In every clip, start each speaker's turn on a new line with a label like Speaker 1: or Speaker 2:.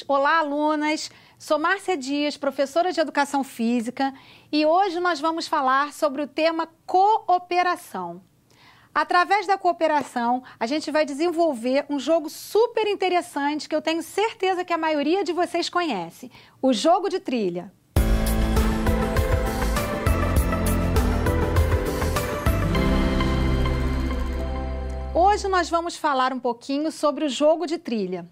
Speaker 1: alunos, olá alunas. Sou Márcia Dias, professora de Educação Física, e hoje nós vamos falar sobre o tema cooperação. Através da cooperação, a gente vai desenvolver um jogo super interessante que eu tenho certeza que a maioria de vocês conhece: o jogo de trilha. Hoje nós vamos falar um pouquinho sobre o jogo de trilha.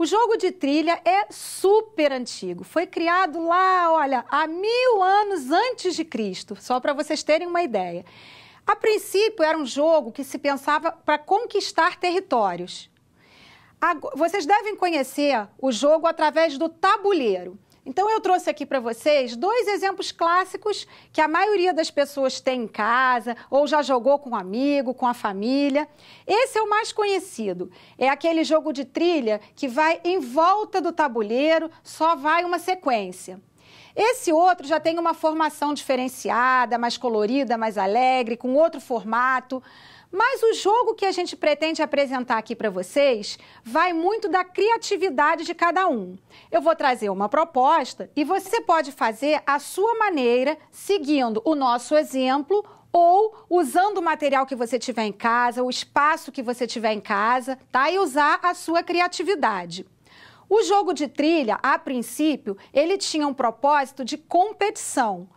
Speaker 1: O jogo de trilha é super antigo. Foi criado lá, olha, há mil anos antes de Cristo, só para vocês terem uma ideia. A princípio, era um jogo que se pensava para conquistar territórios. Vocês devem conhecer o jogo através do tabuleiro. Então eu trouxe aqui para vocês dois exemplos clássicos que a maioria das pessoas tem em casa ou já jogou com um amigo, com a família. Esse é o mais conhecido. É aquele jogo de trilha que vai em volta do tabuleiro, só vai uma sequência. Esse outro já tem uma formação diferenciada, mais colorida, mais alegre, com outro formato. Mas o jogo que a gente pretende apresentar aqui para vocês vai muito da criatividade de cada um. Eu vou trazer uma proposta e você pode fazer a sua maneira, seguindo o nosso exemplo ou usando o material que você tiver em casa, o espaço que você tiver em casa, tá? E usar a sua criatividade. O jogo de trilha, a princípio, ele tinha um propósito de competição.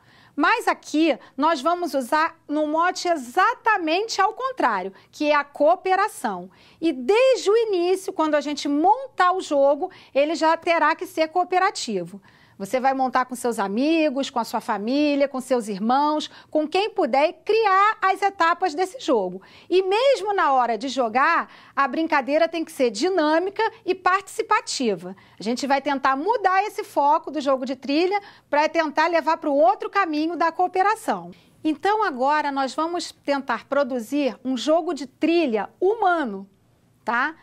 Speaker 1: Mas aqui nós vamos usar no mote exatamente ao contrário, que é a cooperação. E desde o início, quando a gente montar o jogo, ele já terá que ser cooperativo. Você vai montar com seus amigos, com a sua família, com seus irmãos, com quem puder e criar as etapas desse jogo. E mesmo na hora de jogar, a brincadeira tem que ser dinâmica e participativa. A gente vai tentar mudar esse foco do jogo de trilha para tentar levar para o outro caminho da cooperação. Então agora nós vamos tentar produzir um jogo de trilha humano, tá?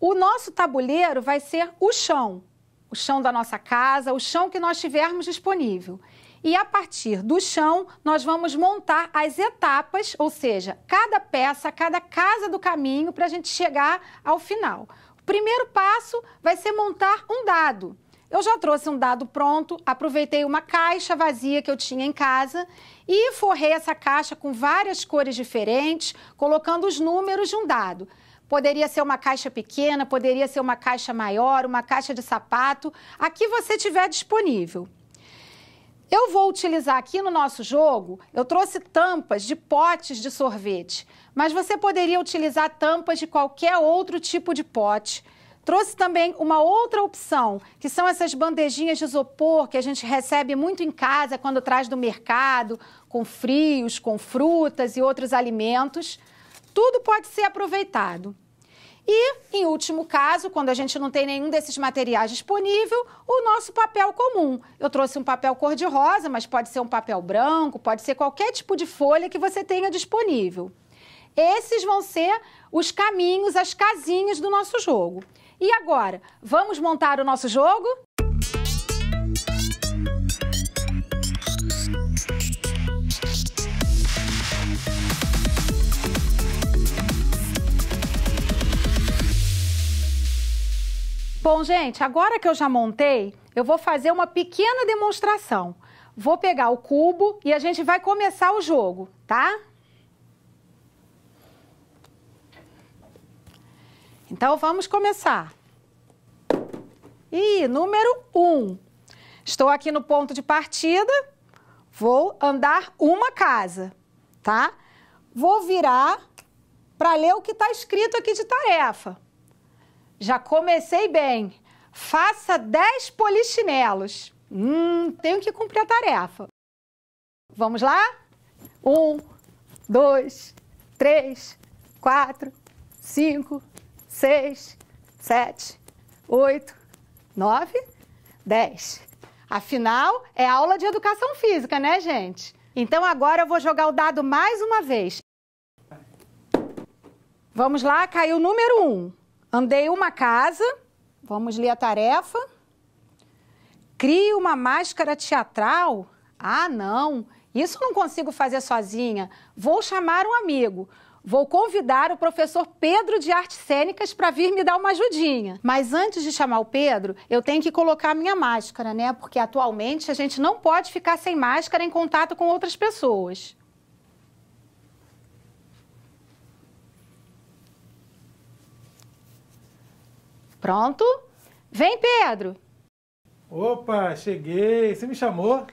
Speaker 1: O nosso tabuleiro vai ser o chão o chão da nossa casa, o chão que nós tivermos disponível. E a partir do chão, nós vamos montar as etapas, ou seja, cada peça, cada casa do caminho para a gente chegar ao final. O primeiro passo vai ser montar um dado. Eu já trouxe um dado pronto, aproveitei uma caixa vazia que eu tinha em casa e forrei essa caixa com várias cores diferentes, colocando os números de um dado. Poderia ser uma caixa pequena, poderia ser uma caixa maior, uma caixa de sapato, a que você tiver disponível. Eu vou utilizar aqui no nosso jogo, eu trouxe tampas de potes de sorvete, mas você poderia utilizar tampas de qualquer outro tipo de pote. Trouxe também uma outra opção, que são essas bandejinhas de isopor que a gente recebe muito em casa quando traz do mercado, com frios, com frutas e outros alimentos tudo pode ser aproveitado. E, em último caso, quando a gente não tem nenhum desses materiais disponível, o nosso papel comum. Eu trouxe um papel cor-de-rosa, mas pode ser um papel branco, pode ser qualquer tipo de folha que você tenha disponível. Esses vão ser os caminhos, as casinhas do nosso jogo. E agora, vamos montar o nosso jogo? Música Bom, gente, agora que eu já montei, eu vou fazer uma pequena demonstração. Vou pegar o cubo e a gente vai começar o jogo, tá? Então vamos começar. E número 1. Um. Estou aqui no ponto de partida, vou andar uma casa, tá? Vou virar para ler o que está escrito aqui de tarefa já comecei bem. Faça 10 polichinelos. Hum, tenho que cumprir a tarefa. Vamos lá? Um, dois, três, quatro, cinco, seis, sete, oito, nove, dez. Afinal, é aula de educação física, né, gente? Então agora eu vou jogar o dado mais uma vez. Vamos lá, caiu o número um. Andei uma casa, vamos ler a tarefa. Crie uma máscara teatral? Ah, não, isso não consigo fazer sozinha. Vou chamar um amigo. Vou convidar o professor Pedro de Artes Cênicas para vir me dar uma ajudinha. Mas antes de chamar o Pedro, eu tenho que colocar a minha máscara, né? Porque atualmente a gente não pode ficar sem máscara em contato com outras pessoas.
Speaker 2: Pronto? Vem, Pedro! Opa, cheguei! Você me chamou?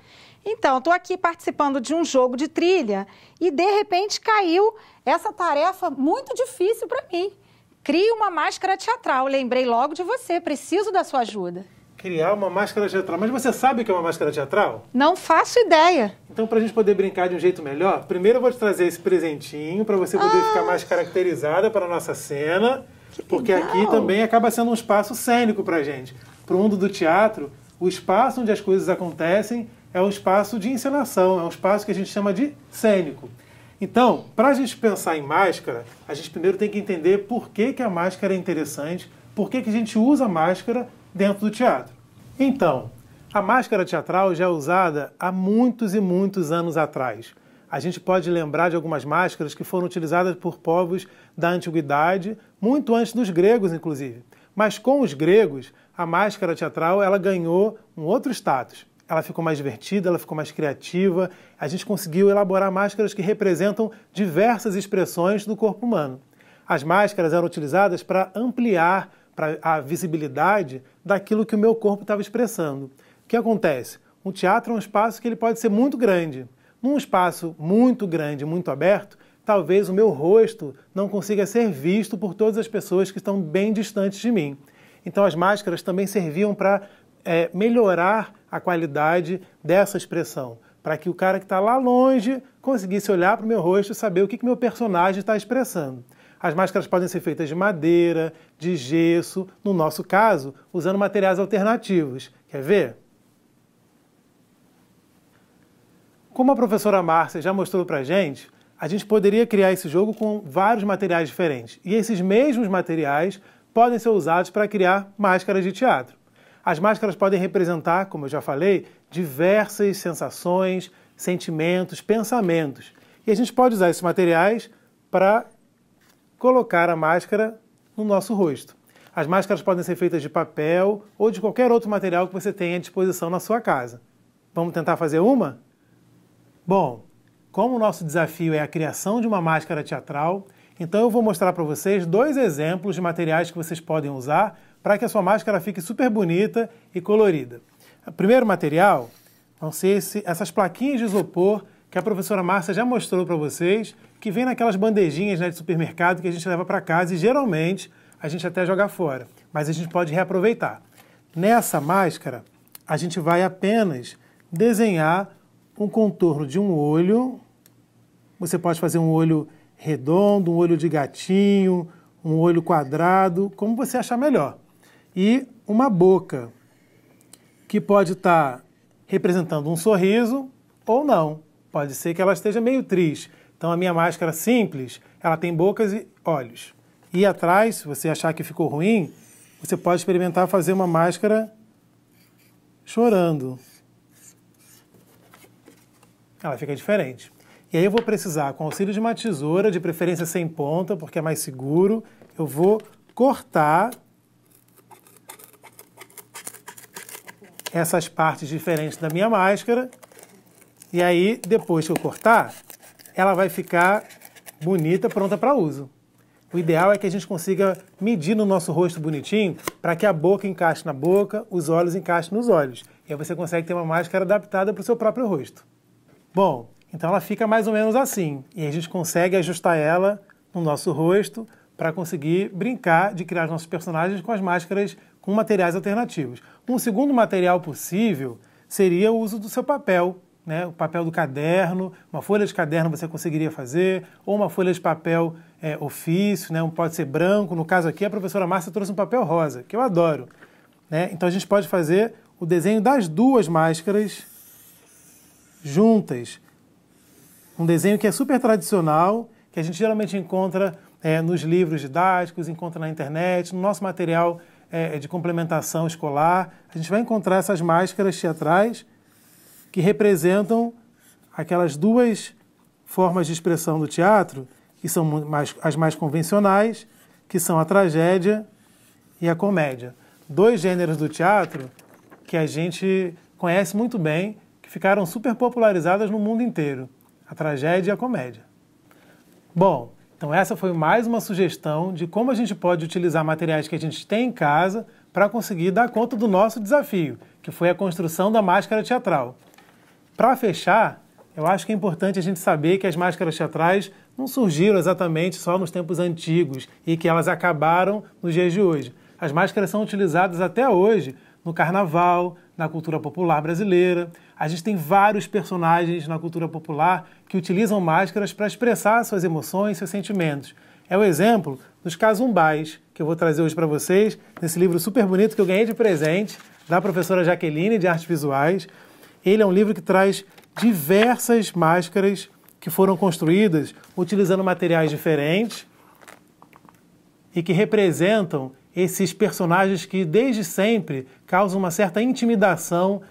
Speaker 2: Então,
Speaker 1: estou aqui participando de um jogo de trilha e de repente caiu essa tarefa muito difícil para mim. Crie uma máscara teatral. Lembrei logo de você, preciso da sua ajuda.
Speaker 2: Criar uma máscara teatral. Mas você sabe o que é uma máscara teatral?
Speaker 1: Não faço
Speaker 2: ideia. Então, para a gente poder brincar de um jeito melhor, primeiro eu vou te trazer esse presentinho para você poder ah. ficar mais caracterizada para a nossa cena. Porque legal. aqui também acaba sendo um espaço cênico para gente. Para o mundo do teatro, o espaço onde as coisas acontecem é um espaço de encenação, é um espaço que a gente chama de cênico. Então, para a gente pensar em máscara, a gente primeiro tem que entender por que, que a máscara é interessante, por que, que a gente usa máscara dentro do teatro. Então, a máscara teatral já é usada há muitos e muitos anos atrás a gente pode lembrar de algumas máscaras que foram utilizadas por povos da antiguidade, muito antes dos gregos, inclusive. Mas com os gregos, a máscara teatral ela ganhou um outro status. Ela ficou mais divertida, ela ficou mais criativa. A gente conseguiu elaborar máscaras que representam diversas expressões do corpo humano. As máscaras eram utilizadas para ampliar a visibilidade daquilo que o meu corpo estava expressando. O que acontece? O teatro é um espaço que ele pode ser muito grande. Num espaço muito grande, muito aberto, talvez o meu rosto não consiga ser visto por todas as pessoas que estão bem distantes de mim. Então, as máscaras também serviam para é, melhorar a qualidade dessa expressão, para que o cara que está lá longe conseguisse olhar para o meu rosto e saber o que, que meu personagem está expressando. As máscaras podem ser feitas de madeira, de gesso, no nosso caso, usando materiais alternativos. Quer ver? Como a professora Márcia já mostrou para a gente, a gente poderia criar esse jogo com vários materiais diferentes. E esses mesmos materiais podem ser usados para criar máscaras de teatro. As máscaras podem representar, como eu já falei, diversas sensações, sentimentos, pensamentos. E a gente pode usar esses materiais para colocar a máscara no nosso rosto. As máscaras podem ser feitas de papel ou de qualquer outro material que você tenha à disposição na sua casa. Vamos tentar fazer uma? Bom, como o nosso desafio é a criação de uma máscara teatral, então eu vou mostrar para vocês dois exemplos de materiais que vocês podem usar para que a sua máscara fique super bonita e colorida. O primeiro material vão ser esse, essas plaquinhas de isopor que a professora Márcia já mostrou para vocês, que vem naquelas bandejinhas né, de supermercado que a gente leva para casa e geralmente a gente até joga fora, mas a gente pode reaproveitar. Nessa máscara, a gente vai apenas desenhar um contorno de um olho. Você pode fazer um olho redondo, um olho de gatinho, um olho quadrado, como você achar melhor. E uma boca, que pode estar tá representando um sorriso ou não. Pode ser que ela esteja meio triste. Então a minha máscara simples, ela tem bocas e olhos. E atrás, se você achar que ficou ruim, você pode experimentar fazer uma máscara chorando ela ah, fica diferente. E aí eu vou precisar, com auxílio de uma tesoura, de preferência sem ponta, porque é mais seguro, eu vou cortar essas partes diferentes da minha máscara. E aí, depois que eu cortar, ela vai ficar bonita, pronta para uso. O ideal é que a gente consiga medir no nosso rosto bonitinho para que a boca encaixe na boca, os olhos encaixem nos olhos. E aí você consegue ter uma máscara adaptada para o seu próprio rosto. Bom, então ela fica mais ou menos assim. E a gente consegue ajustar ela no nosso rosto para conseguir brincar de criar nossos personagens com as máscaras com materiais alternativos. Um segundo material possível seria o uso do seu papel, né? o papel do caderno, uma folha de caderno você conseguiria fazer, ou uma folha de papel é, ofício, né? um, pode ser branco, no caso aqui a professora Márcia trouxe um papel rosa, que eu adoro. Né? Então a gente pode fazer o desenho das duas máscaras juntas. Um desenho que é super tradicional, que a gente geralmente encontra é, nos livros didáticos, encontra na internet, no nosso material é, é de complementação escolar. A gente vai encontrar essas máscaras teatrais que representam aquelas duas formas de expressão do teatro, que são mais, as mais convencionais, que são a tragédia e a comédia. Dois gêneros do teatro que a gente conhece muito bem que ficaram super popularizadas no mundo inteiro: a tragédia e a comédia. Bom, então essa foi mais uma sugestão de como a gente pode utilizar materiais que a gente tem em casa para conseguir dar conta do nosso desafio, que foi a construção da máscara teatral. Para fechar, eu acho que é importante a gente saber que as máscaras teatrais não surgiram exatamente só nos tempos antigos e que elas acabaram nos dias de hoje. As máscaras são utilizadas até hoje no carnaval, na cultura popular brasileira. A gente tem vários personagens na cultura popular que utilizam máscaras para expressar suas emoções, seus sentimentos. É o exemplo dos casumbais, que eu vou trazer hoje para vocês, nesse livro super bonito que eu ganhei de presente da professora Jaqueline de Artes Visuais. Ele é um livro que traz diversas máscaras que foram construídas utilizando materiais diferentes e que representam esses personagens que desde sempre causam uma certa intimidação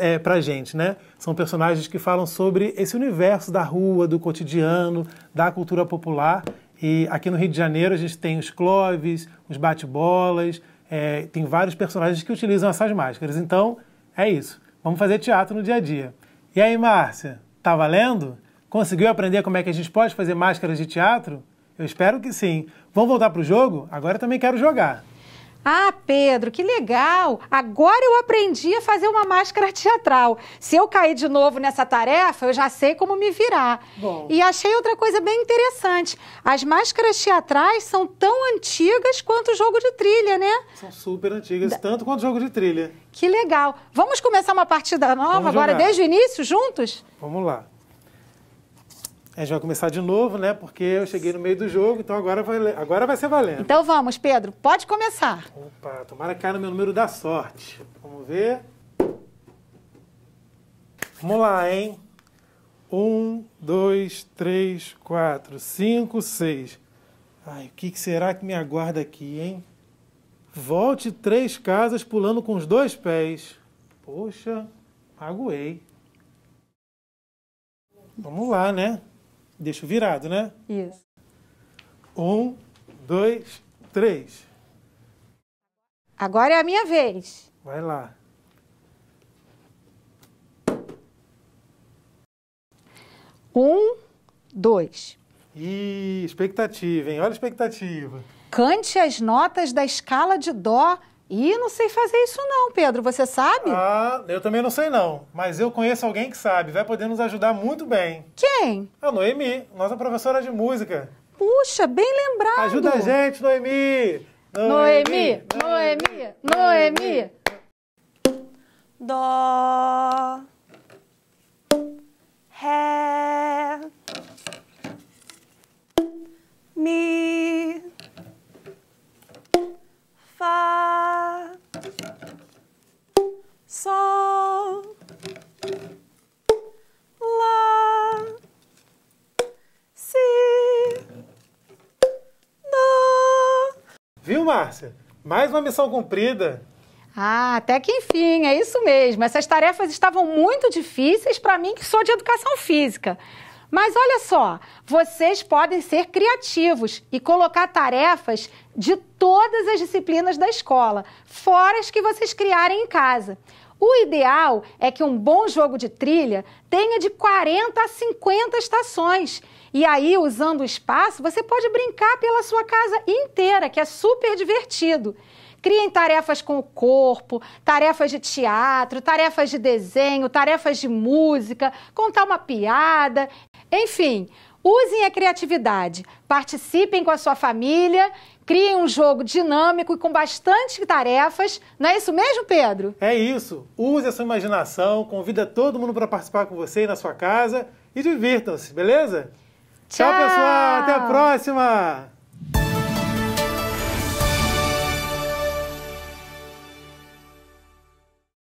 Speaker 2: é, eh, para gente, né? São personagens que falam sobre esse universo da rua, do cotidiano, da cultura popular. E aqui no Rio de Janeiro a gente tem os Clóvis, os bate-bolas, é, tem vários personagens que utilizam essas máscaras. Então, é isso. Vamos fazer teatro no dia a dia. E aí, Márcia, tá valendo? Conseguiu aprender como é que a gente pode fazer máscaras de teatro? Eu espero que sim. Vamos voltar para o jogo? Agora eu também quero jogar. Ah, Pedro, que
Speaker 1: legal! Agora eu aprendi a fazer uma máscara teatral. Se eu cair de novo nessa tarefa, eu já sei como me virar. Bom. E achei outra coisa bem interessante. As máscaras teatrais são tão antigas quanto o jogo de trilha, né? São
Speaker 2: super antigas, da... tanto quanto o jogo de trilha.
Speaker 1: Que legal! Vamos começar uma partida nova agora desde o início, juntos?
Speaker 2: Vamos lá. A gente vai começar de novo, né? Porque eu cheguei no meio do jogo, então agora vai, agora vai ser valendo.
Speaker 1: Então vamos, Pedro, pode começar.
Speaker 2: Opa, tomara que caia no meu número da sorte. Vamos ver. Vamos lá, hein? Um, dois, três, quatro, cinco, seis. Ai, o que será que me aguarda aqui, hein? Volte três casas pulando com os dois pés. Poxa, magoei. Vamos lá, né? Deixo virado, né? Isso. Um, dois, três.
Speaker 1: Agora é a minha
Speaker 2: vez. Vai lá. Um, dois. E expectativa, hein? Olha a expectativa.
Speaker 1: Cante as notas da escala de Dó e não sei fazer isso não, Pedro. Você sabe?
Speaker 2: Ah, eu também não sei não. Mas eu conheço alguém que sabe. Vai poder nos ajudar muito bem. Quem? A Noemi, nossa professora de música. Puxa, bem lembrado. Ajuda a gente, Noemi. Noemi,
Speaker 1: Noemi, Noemi. Dó. Ré. Mi.
Speaker 2: Márcia, mais uma missão cumprida.
Speaker 1: Ah, até que enfim, é isso mesmo. Essas tarefas estavam muito difíceis para mim, que sou de educação física. Mas olha só, vocês podem ser criativos e colocar tarefas de todas as disciplinas da escola, fora as que vocês criarem em casa. O ideal é que um bom jogo de trilha tenha de 40 a 50 estações e aí, usando o espaço, você pode brincar pela sua casa inteira, que é super divertido. Criem tarefas com o corpo, tarefas de teatro, tarefas de desenho, tarefas de música, contar uma piada, enfim, usem a criatividade, participem com a sua família, criem um jogo dinâmico e com bastante tarefas. Não é isso mesmo, Pedro?
Speaker 2: É isso. Use a sua imaginação, convida todo mundo para participar com você na sua casa e divirtam-se, beleza? Tchau, pessoal. Até a próxima.